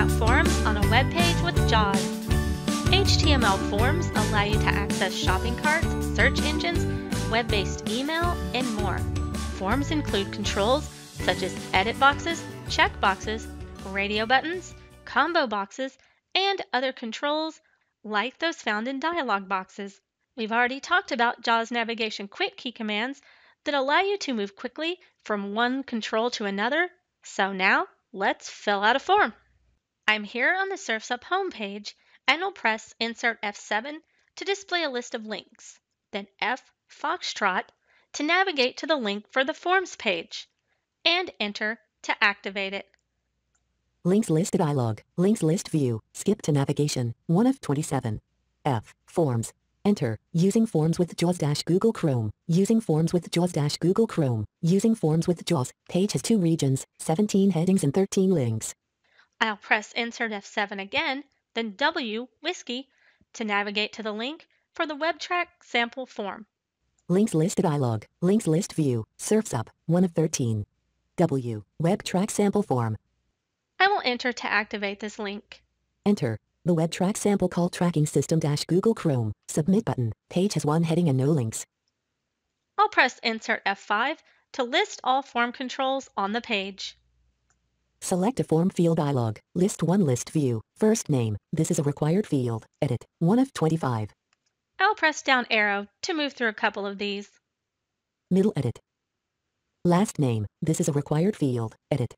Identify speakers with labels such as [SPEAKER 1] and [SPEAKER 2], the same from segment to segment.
[SPEAKER 1] out on a web page with JAWS. HTML forms allow you to access shopping carts, search engines, web-based email, and more. Forms include controls such as edit boxes, check boxes, radio buttons, combo boxes, and other controls like those found in dialog boxes. We've already talked about JAWS navigation quick key commands that allow you to move quickly from one control to another. So now let's fill out a form. I'm here on the Surfsup homepage and I'll press Insert F7 to display a list of links, then F Foxtrot to navigate to the link for the Forms page, and Enter to activate it.
[SPEAKER 2] Links list dialog, links list view, skip to navigation, 1 of 27. F, forms, enter, using forms with JAWS-Google Chrome, using forms with JAWS-Google Chrome, using forms with JAWS, page has two regions, 17 headings and 13 links.
[SPEAKER 1] I'll press Insert F7 again, then W, Whiskey, to navigate to the link for the WebTrack sample form.
[SPEAKER 2] Links list dialog, links list view, surfs up, 1 of 13. W, WebTrack sample form.
[SPEAKER 1] I will enter to activate this link.
[SPEAKER 2] Enter. The WebTrack sample call tracking system dash Google Chrome, submit button, page has one heading and no links.
[SPEAKER 1] I'll press Insert F5 to list all form controls on the page.
[SPEAKER 2] Select a form field dialog. List 1 list view. First name. This is a required field. Edit. 1 of 25.
[SPEAKER 1] I'll press down arrow to move through a couple of these.
[SPEAKER 2] Middle edit. Last name. This is a required field. Edit.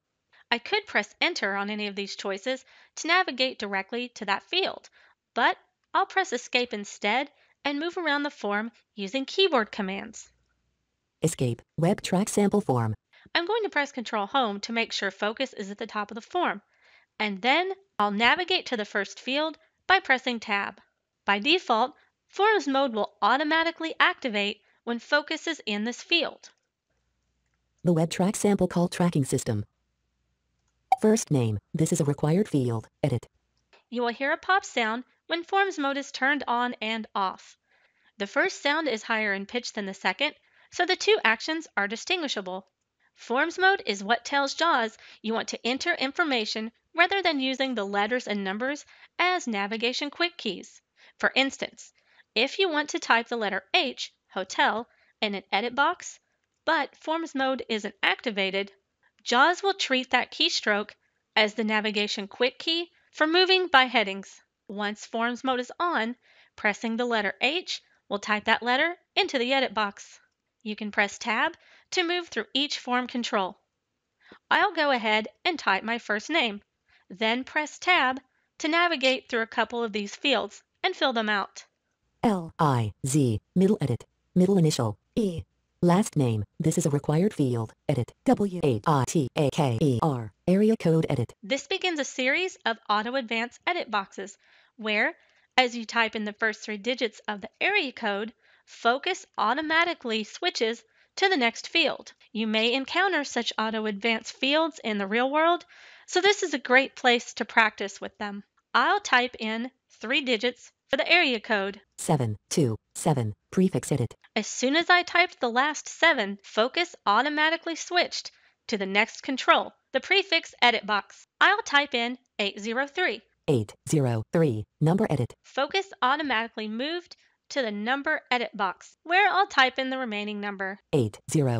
[SPEAKER 1] I could press enter on any of these choices to navigate directly to that field, but I'll press escape instead and move around the form using keyboard commands.
[SPEAKER 2] Escape. Web track sample form.
[SPEAKER 1] I'm going to press Control Home to make sure focus is at the top of the form. And then I'll navigate to the first field by pressing Tab. By default, Forms mode will automatically activate when focus is in this field.
[SPEAKER 2] The WebTrack sample call tracking system. First name. This is a required field. Edit.
[SPEAKER 1] You will hear a pop sound when Forms mode is turned on and off. The first sound is higher in pitch than the second, so the two actions are distinguishable. Forms mode is what tells JAWS you want to enter information rather than using the letters and numbers as navigation quick keys. For instance, if you want to type the letter H, hotel, in an edit box, but forms mode isn't activated, JAWS will treat that keystroke as the navigation quick key for moving by headings. Once forms mode is on, pressing the letter H will type that letter into the edit box. You can press tab to move through each form control. I'll go ahead and type my first name, then press Tab to navigate through a couple of these fields and fill them out.
[SPEAKER 2] L I Z, middle edit, middle initial, E. Last name, this is a required field, edit, W A I T A K E R, area code edit. This begins
[SPEAKER 1] a series of auto advance edit boxes where, as you type in the first three digits of the area code, Focus automatically switches to the next field. You may encounter such auto advance fields in the real world, so this is a great place to practice with them. I'll type in three digits for the area code.
[SPEAKER 2] 727 prefix edit.
[SPEAKER 1] As soon as I typed the last seven, focus automatically switched to the next control, the prefix edit box. I'll type in 803.
[SPEAKER 2] 803, number edit.
[SPEAKER 1] Focus automatically moved to the number edit box, where I'll type in the remaining number.
[SPEAKER 2] 8000.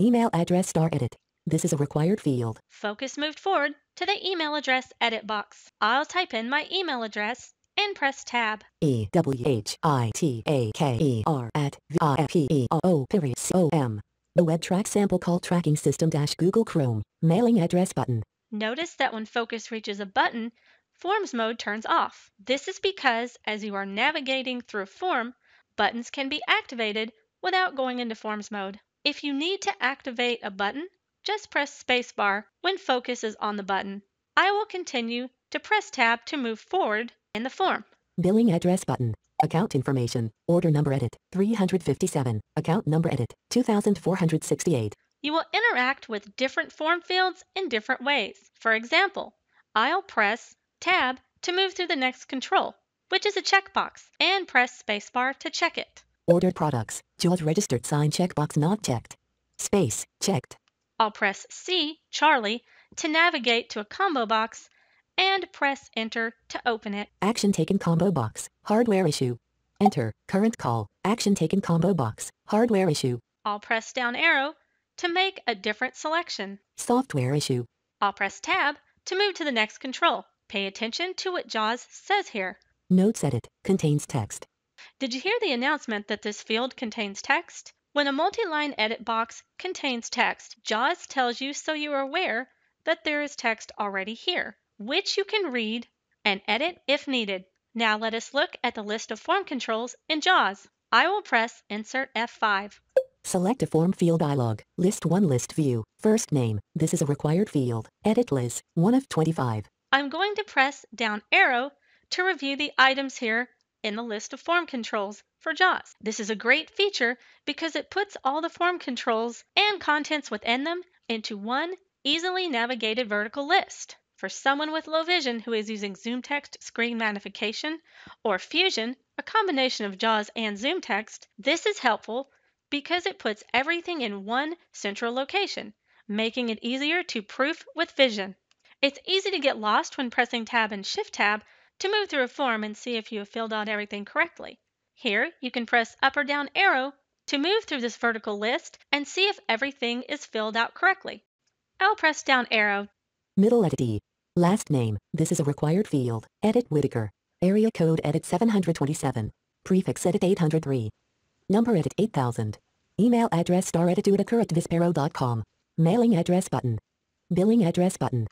[SPEAKER 2] Email address star edit. This is a required field.
[SPEAKER 1] Focus moved forward to the email address edit box. I'll type in my email address and press tab.
[SPEAKER 2] E W H I T A K E R at V I P E O O period C O M. The WebTrack sample call tracking system dash Google Chrome mailing address button.
[SPEAKER 1] Notice that when focus reaches a button, Forms mode turns off. This is because as you are navigating through Form, buttons can be activated without going into Forms mode. If you need to activate a button, just press spacebar when focus is on the button. I will continue to press tab to move forward in the form.
[SPEAKER 2] Billing address button. Account information. Order number edit. 357. Account number edit. 2468.
[SPEAKER 1] You will interact with different form fields in different ways. For example, I'll press Tab to move to the next control, which is a checkbox, and press spacebar to check it.
[SPEAKER 2] Ordered products, George registered sign checkbox not checked. Space, checked.
[SPEAKER 1] I'll press C, Charlie, to navigate to a combo box and press Enter to open it.
[SPEAKER 2] Action taken combo box, hardware issue. Enter, current call, action taken combo box, hardware issue.
[SPEAKER 1] I'll press down arrow to make a different selection.
[SPEAKER 2] Software issue.
[SPEAKER 1] I'll press Tab to move to the next control, Pay attention to what JAWS says here.
[SPEAKER 2] Notes edit contains text.
[SPEAKER 1] Did you hear the announcement that this field contains text? When a multi-line edit box contains text, JAWS tells you so you are aware that there is text already here, which you can read and edit if needed. Now let us look at the list of form controls in JAWS. I will press Insert F5.
[SPEAKER 2] Select a form field dialog. List 1 list view. First name. This is a required field. Edit list. 1 of 25.
[SPEAKER 1] I'm going to press down arrow to review the items here in the list of form controls for JAWS. This is a great feature because it puts all the form controls and contents within them into one easily navigated vertical list. For someone with low vision who is using Zoom Text Screen Magnification or Fusion, a combination of JAWS and Zoom Text, this is helpful because it puts everything in one central location, making it easier to proof with vision. It's easy to get lost when pressing Tab and Shift Tab to move through a form and see if you have filled out everything correctly. Here, you can press up or down arrow to move through this vertical list and see if everything is filled out correctly. I'll press down arrow.
[SPEAKER 2] Middle edit E. Last name. This is a required field. Edit Whitaker. Area code edit 727. Prefix edit 803. Number edit 8000. Email address star edit at vispero.com. Mailing address button. Billing address button.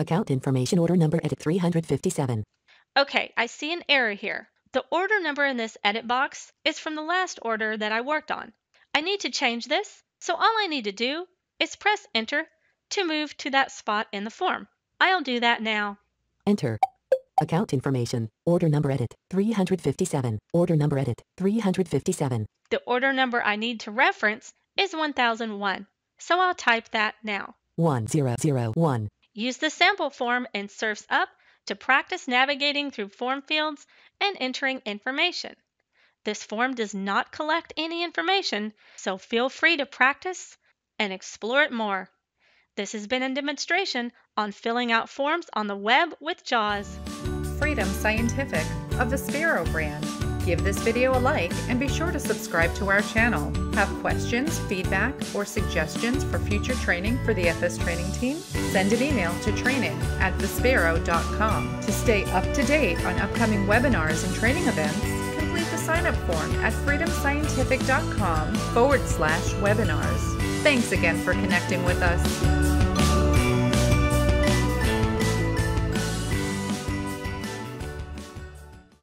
[SPEAKER 2] Account information order number edit 357.
[SPEAKER 1] Okay, I see an error here. The order number in this edit box is from the last order that I worked on. I need to change this, so all I need to do is press enter to move to that spot in the form. I'll do that now.
[SPEAKER 2] Enter. Account information. Order number edit 357. Order number edit 357.
[SPEAKER 1] The order number I need to reference is 1001. So I'll type that now.
[SPEAKER 2] 1001.
[SPEAKER 1] Use the sample form in Surf's Up to practice navigating through form fields and entering information. This form does not collect any information, so feel free to practice and explore it more. This has been a demonstration on filling out forms on the web with JAWS. Freedom Scientific of the Sparrow brand Give this video a like and be sure to subscribe to our channel. Have questions, feedback, or suggestions for future training for the FS training team? Send an email to training at thesparrow.com. To stay up to date on upcoming webinars and training events, complete the sign-up form at freedomscientific.com forward slash webinars. Thanks again for connecting with us.